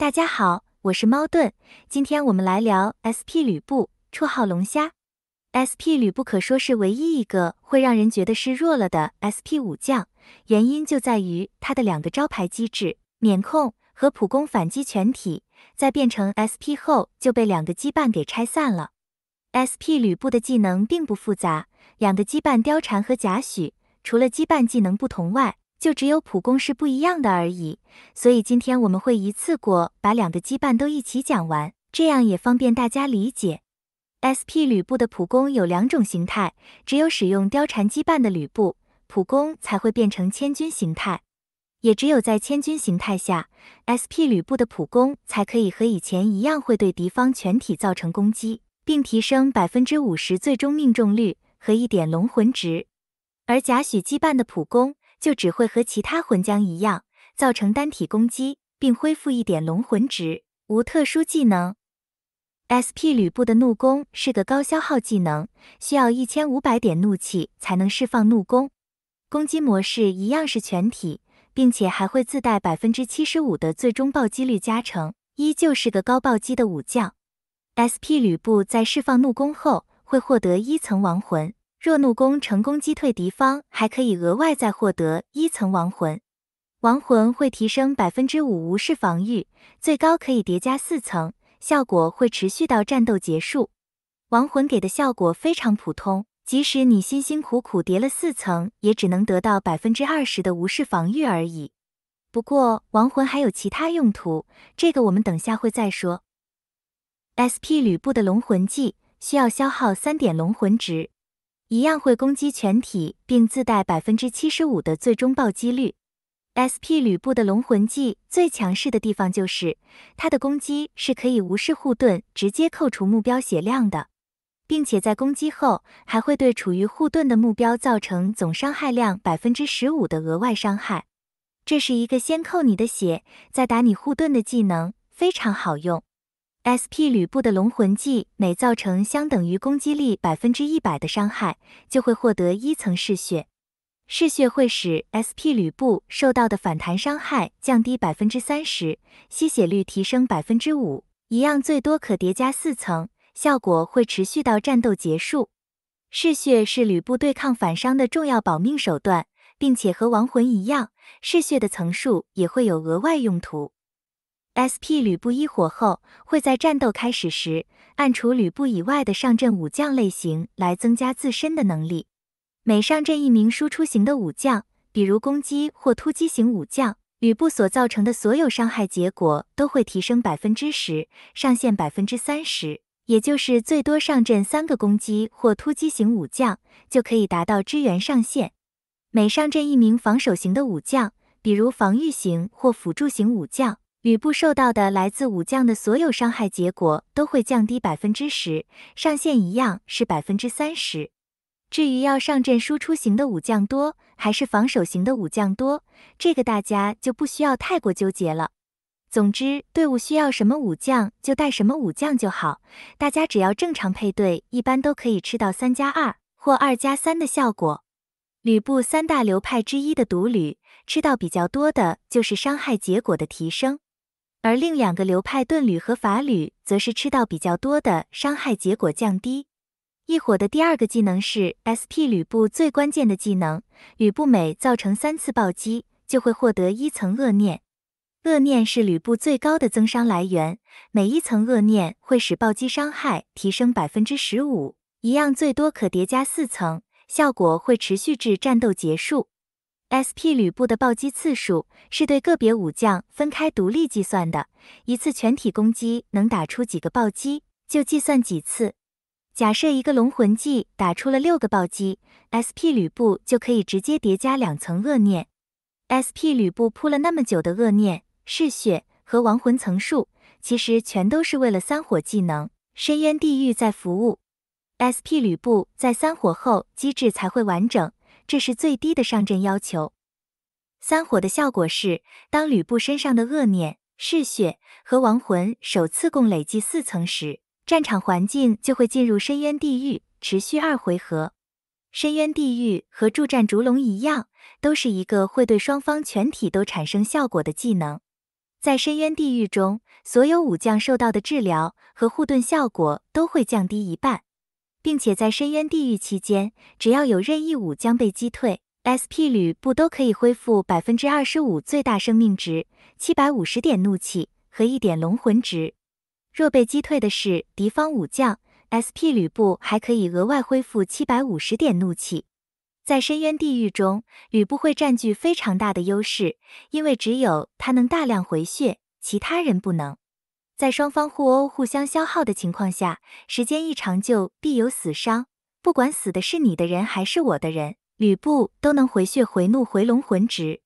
大家好，我是猫盾，今天我们来聊 SP 吕布，绰号龙虾。SP 吕布可说是唯一一个会让人觉得是弱了的 SP 武将，原因就在于他的两个招牌机制免控和普攻反击全体，在变成 SP 后就被两个羁绊给拆散了。SP 吕布的技能并不复杂，两个羁绊貂蝉和贾诩，除了羁绊技能不同外，就只有普攻是不一样的而已，所以今天我们会一次过把两个羁绊都一起讲完，这样也方便大家理解。SP 吕布的普攻有两种形态，只有使用貂蝉羁绊的吕布普攻才会变成千军形态，也只有在千军形态下，SP 吕布的普攻才可以和以前一样会对敌方全体造成攻击，并提升百分之五十最终命中率和一点龙魂值。而贾诩羁绊的普攻。就只会和其他魂将一样，造成单体攻击，并恢复一点龙魂值，无特殊技能。SP 吕布的怒攻是个高消耗技能，需要一千五百点怒气才能释放怒攻，攻击模式一样是全体，并且还会自带百分之七十五的最终暴击率加成，依旧是个高暴击的武将。SP 吕布在释放怒攻后，会获得一层亡魂。若怒攻成功击退敌方，还可以额外再获得一层亡魂。亡魂会提升百分之五无视防御，最高可以叠加四层，效果会持续到战斗结束。亡魂给的效果非常普通，即使你辛辛苦苦叠了四层，也只能得到百分之二十的无视防御而已。不过亡魂还有其他用途，这个我们等下会再说。SP 吕布的龙魂技需要消耗三点龙魂值。一样会攻击全体，并自带百分之七十五的最终暴击率。SP 吕布的龙魂技最强势的地方就是，它的攻击是可以无视护盾，直接扣除目标血量的，并且在攻击后还会对处于护盾的目标造成总伤害量百分之十五的额外伤害。这是一个先扣你的血，再打你护盾的技能，非常好用。SP 吕布的龙魂技每造成相等于攻击力百分之一百的伤害，就会获得一层嗜血。嗜血会使 SP 吕布受到的反弹伤害降低百分之三十，吸血率提升百分之五，一样最多可叠加四层，效果会持续到战斗结束。嗜血是吕布对抗反伤的重要保命手段，并且和亡魂一样，嗜血的层数也会有额外用途。SP 吕布一火后，会在战斗开始时按除吕布以外的上阵武将类型来增加自身的能力。每上阵一名输出型的武将，比如攻击或突击型武将，吕布所造成的所有伤害结果都会提升百分之十，上限百分之三十，也就是最多上阵三个攻击或突击型武将就可以达到支援上限。每上阵一名防守型的武将，比如防御型或辅助型武将。吕布受到的来自武将的所有伤害结果都会降低百分之十，上限一样是百分之三十。至于要上阵输出型的武将多还是防守型的武将多，这个大家就不需要太过纠结了。总之，队伍需要什么武将就带什么武将就好，大家只要正常配对，一般都可以吃到三加二或二加三的效果。吕布三大流派之一的独旅，吃到比较多的就是伤害结果的提升。而另两个流派盾旅和法旅则是吃到比较多的伤害，结果降低。一火的第二个技能是 SP 吕布最关键的技能，吕布每造成三次暴击就会获得一层恶念。恶念是吕布最高的增伤来源，每一层恶念会使暴击伤害提升百分之十五，一样最多可叠加四层，效果会持续至战斗结束。SP 吕布的暴击次数是对个别武将分开独立计算的，一次全体攻击能打出几个暴击，就计算几次。假设一个龙魂技打出了六个暴击，SP 吕布就可以直接叠加两层恶念。SP 吕布铺了那么久的恶念、嗜血和亡魂层数，其实全都是为了三火技能深渊地狱在服务。SP 吕布在三火后机制才会完整。这是最低的上阵要求。三火的效果是：当吕布身上的恶念、嗜血和亡魂首次共累计四层时，战场环境就会进入深渊地狱，持续二回合。深渊地狱和助战烛龙一样，都是一个会对双方全体都产生效果的技能。在深渊地狱中，所有武将受到的治疗和护盾效果都会降低一半。并且在深渊地狱期间，只要有任意武将被击退，SP 吕布都可以恢复百分之二十五最大生命值、七百五十点怒气和一点龙魂值。若被击退的是敌方武将，SP 吕布还可以额外恢复七百五十点怒气。在深渊地狱中，吕布会占据非常大的优势，因为只有他能大量回血，其他人不能。在双方互殴、互相消耗的情况下，时间一长就必有死伤。不管死的是你的人还是我的人，吕布都能回血、回怒、回龙魂值。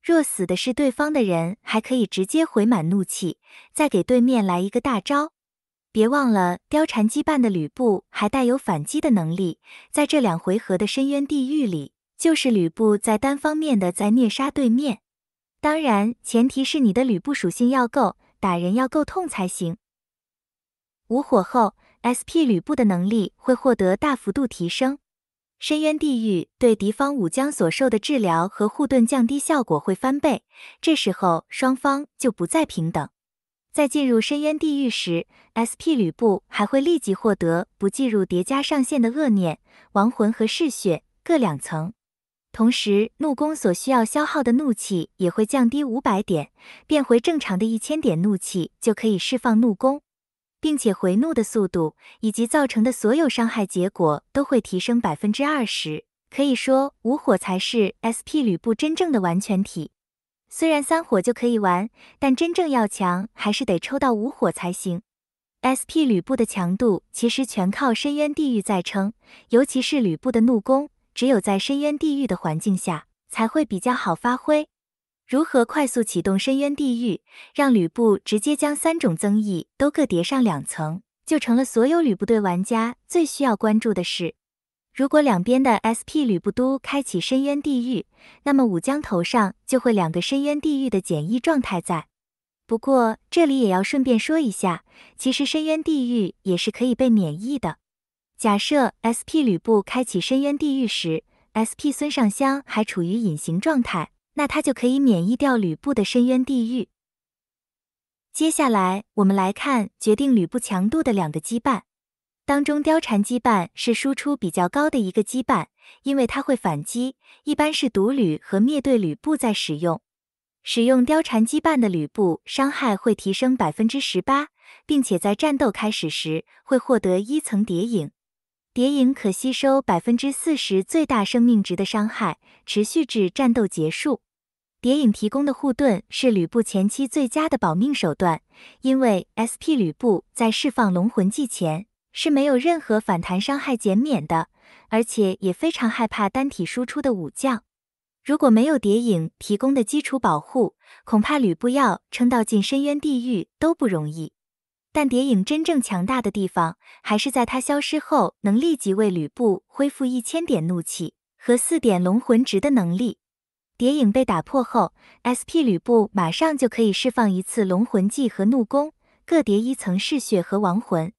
若死的是对方的人，还可以直接回满怒气，再给对面来一个大招。别忘了，貂蝉羁绊的吕布还带有反击的能力。在这两回合的深渊地狱里，就是吕布在单方面的在虐杀对面。当然，前提是你的吕布属性要够。打人要够痛才行。无火后，SP 吕布的能力会获得大幅度提升。深渊地狱对敌方武将所受的治疗和护盾降低效果会翻倍，这时候双方就不再平等。在进入深渊地狱时，SP 吕布还会立即获得不计入叠加上限的恶念、亡魂和嗜血各两层。同时，怒攻所需要消耗的怒气也会降低五百点，变回正常的一千点怒气就可以释放怒攻，并且回怒的速度以及造成的所有伤害结果都会提升百分之二十。可以说，无火才是 SP 吕布真正的完全体。虽然三火就可以玩，但真正要强还是得抽到无火才行。SP 吕布的强度其实全靠深渊地狱在撑，尤其是吕布的怒攻。只有在深渊地狱的环境下才会比较好发挥。如何快速启动深渊地狱，让吕布直接将三种增益都各叠上两层，就成了所有吕布队玩家最需要关注的事。如果两边的 SP 吕布都开启深渊地狱，那么武将头上就会两个深渊地狱的简易状态在。不过这里也要顺便说一下，其实深渊地狱也是可以被免疫的。假设 SP 吕布开启深渊地狱时，SP 孙尚香还处于隐形状态，那他就可以免疫掉吕布的深渊地狱。接下来我们来看决定吕布强度的两个羁绊，当中貂蝉羁绊是输出比较高的一个羁绊，因为它会反击，一般是毒旅和灭队吕布在使用。使用貂蝉羁绊的吕布伤害会提升百分之十八，并且在战斗开始时会获得一层叠影。蝶影可吸收百分之四十最大生命值的伤害，持续至战斗结束。蝶影提供的护盾是吕布前期最佳的保命手段，因为 SP 吕布在释放龙魂技前是没有任何反弹伤害减免的，而且也非常害怕单体输出的武将。如果没有蝶影提供的基础保护，恐怕吕布要撑到进深渊地狱都不容易。但蝶影真正强大的地方，还是在它消失后能立即为吕布恢复一千点怒气和四点龙魂值的能力。蝶影被打破后，SP 吕布马上就可以释放一次龙魂技和怒攻，各叠一层嗜血和亡魂。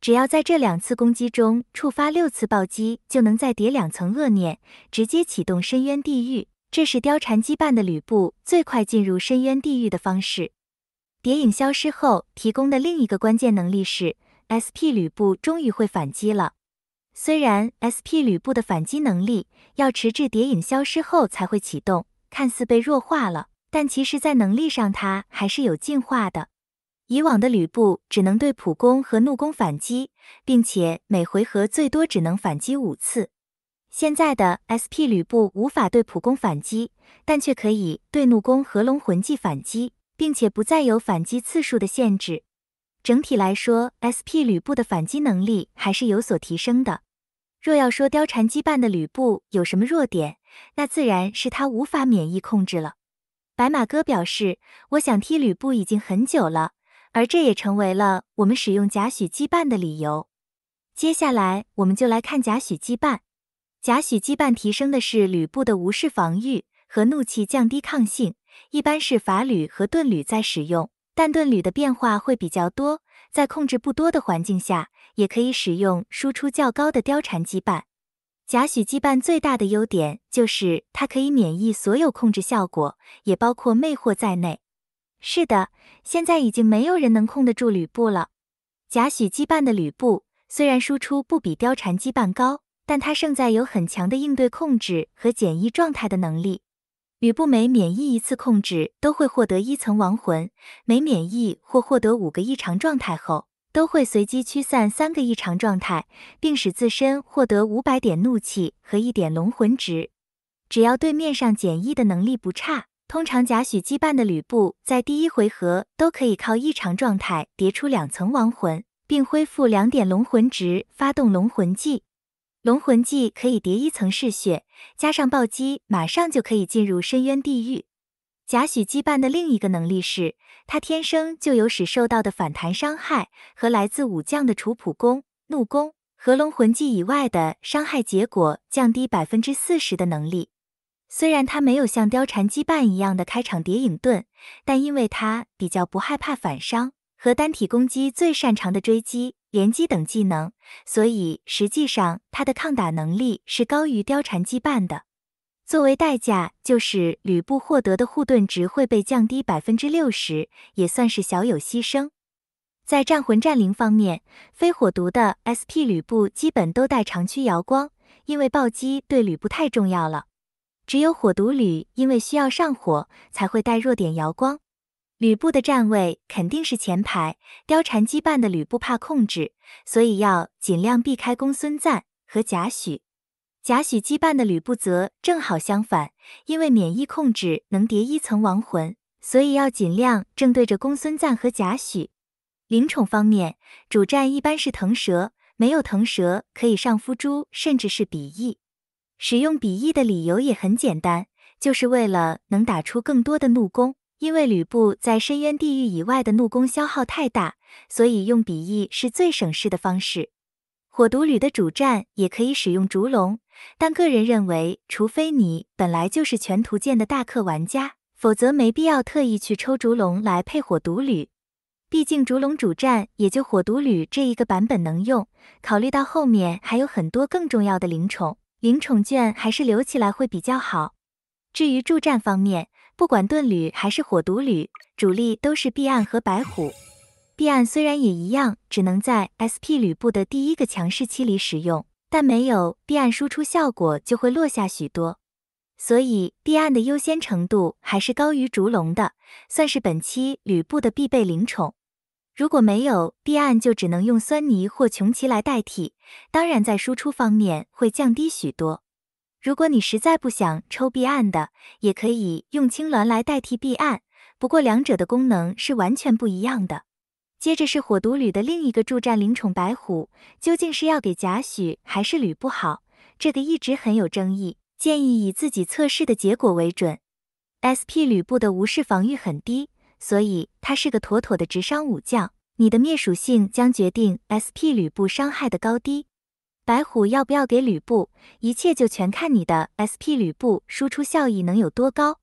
只要在这两次攻击中触发六次暴击，就能再叠两层恶念，直接启动深渊地狱。这是貂蝉羁绊的吕布最快进入深渊地狱的方式。蝶影消失后提供的另一个关键能力是，SP 吕布终于会反击了。虽然 SP 吕布的反击能力要迟至蝶影消失后才会启动，看似被弱化了，但其实，在能力上它还是有进化的。以往的吕布只能对普攻和怒攻反击，并且每回合最多只能反击五次。现在的 SP 吕布无法对普攻反击，但却可以对怒攻和龙魂技反击。并且不再有反击次数的限制。整体来说，SP 吕布的反击能力还是有所提升的。若要说貂蝉羁绊的吕布有什么弱点，那自然是他无法免疫控制了。白马哥表示，我想踢吕布已经很久了，而这也成为了我们使用贾诩羁绊的理由。接下来，我们就来看贾诩羁绊。贾诩羁绊提升的是吕布的无视防御和怒气降低抗性。一般是法吕和盾吕在使用，但盾吕的变化会比较多，在控制不多的环境下，也可以使用输出较高的貂蝉羁绊。贾诩羁绊最大的优点就是它可以免疫所有控制效果，也包括魅惑在内。是的，现在已经没有人能控得住吕布了。贾诩羁绊的吕布虽然输出不比貂蝉羁绊高，但他胜在有很强的应对控制和简易状态的能力。吕布每免疫一次控制，都会获得一层亡魂；每免疫或获得五个异常状态后，都会随机驱散三个异常状态，并使自身获得五百点怒气和一点龙魂值。只要对面上简一的能力不差，通常贾诩羁绊的吕布在第一回合都可以靠异常状态叠出两层亡魂，并恢复两点龙魂值，发动龙魂技。龙魂技可以叠一层嗜血，加上暴击，马上就可以进入深渊地狱。贾诩羁绊的另一个能力是，他天生就有使受到的反弹伤害和来自武将的除普攻、怒攻和龙魂技以外的伤害结果降低百分之四十的能力。虽然他没有像貂蝉羁绊一样的开场叠影盾，但因为他比较不害怕反伤和单体攻击，最擅长的追击。连击等技能，所以实际上他的抗打能力是高于貂蝉羁绊的。作为代价，就是吕布获得的护盾值会被降低百分之六十，也算是小有牺牲。在战魂战灵方面，飞火毒的 SP 吕布基本都带长驱摇光，因为暴击对吕布太重要了。只有火毒吕因为需要上火，才会带弱点摇光。吕布的站位肯定是前排，貂蝉羁绊的吕布怕控制，所以要尽量避开公孙瓒和贾诩。贾诩羁绊的吕布则正好相反，因为免疫控制能叠一层亡魂，所以要尽量正对着公孙瓒和贾诩。灵宠方面，主战一般是腾蛇，没有腾蛇可以上夫猪，甚至是比翼。使用比翼的理由也很简单，就是为了能打出更多的怒攻。因为吕布在深渊地狱以外的怒攻消耗太大，所以用比翼是最省事的方式。火毒旅的主战也可以使用烛龙，但个人认为，除非你本来就是全图鉴的大客玩家，否则没必要特意去抽烛龙来配火毒旅。毕竟烛龙主战也就火毒旅这一个版本能用。考虑到后面还有很多更重要的灵宠，灵宠券还是留起来会比较好。至于助战方面，不管盾旅还是火毒旅，主力都是碧岸和白虎。碧岸虽然也一样，只能在 SP 吕布的第一个强势期里使用，但没有碧岸输出效果就会落下许多。所以碧岸的优先程度还是高于烛龙的，算是本期吕布的必备灵宠。如果没有碧岸，就只能用酸泥或穷奇来代替，当然在输出方面会降低许多。如果你实在不想抽碧案的，也可以用青鸾来代替碧案，不过两者的功能是完全不一样的。接着是火毒吕的另一个助战灵宠白虎，究竟是要给贾诩还是吕布好？这个一直很有争议，建议以自己测试的结果为准。SP 吕布的无视防御很低，所以他是个妥妥的直伤武将，你的灭属性将决定 SP 吕布伤害的高低。白虎要不要给吕布？一切就全看你的 SP 吕布输出效益能有多高。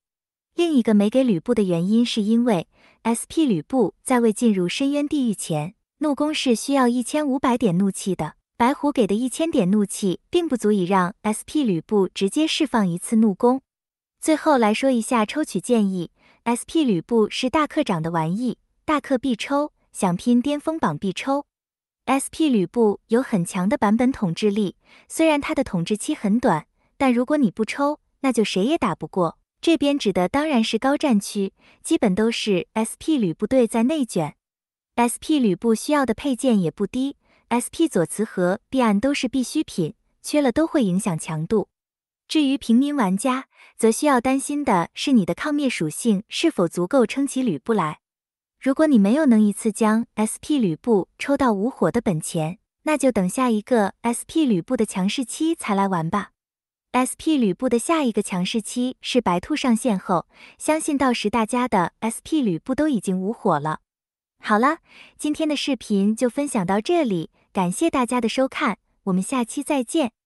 另一个没给吕布的原因是因为 SP 吕布在未进入深渊地狱前，怒攻是需要一千五百点怒气的。白虎给的一千点怒气并不足以让 SP 吕布直接释放一次怒攻。最后来说一下抽取建议：SP 吕布是大课长的玩意，大课必抽，想拼巅峰榜必抽。SP 吕布有很强的版本统治力，虽然他的统治期很短，但如果你不抽，那就谁也打不过。这边指的当然是高战区，基本都是 SP 吕布队在内卷。SP 吕布需要的配件也不低，SP 左慈和避暗都是必需品，缺了都会影响强度。至于平民玩家，则需要担心的是你的抗灭属性是否足够撑起吕布来。如果你没有能一次将 S P 吕布抽到无火的本钱，那就等下一个 S P 吕布的强势期才来玩吧。S P 吕布的下一个强势期是白兔上线后，相信到时大家的 S P 吕布都已经无火了。好了，今天的视频就分享到这里，感谢大家的收看，我们下期再见。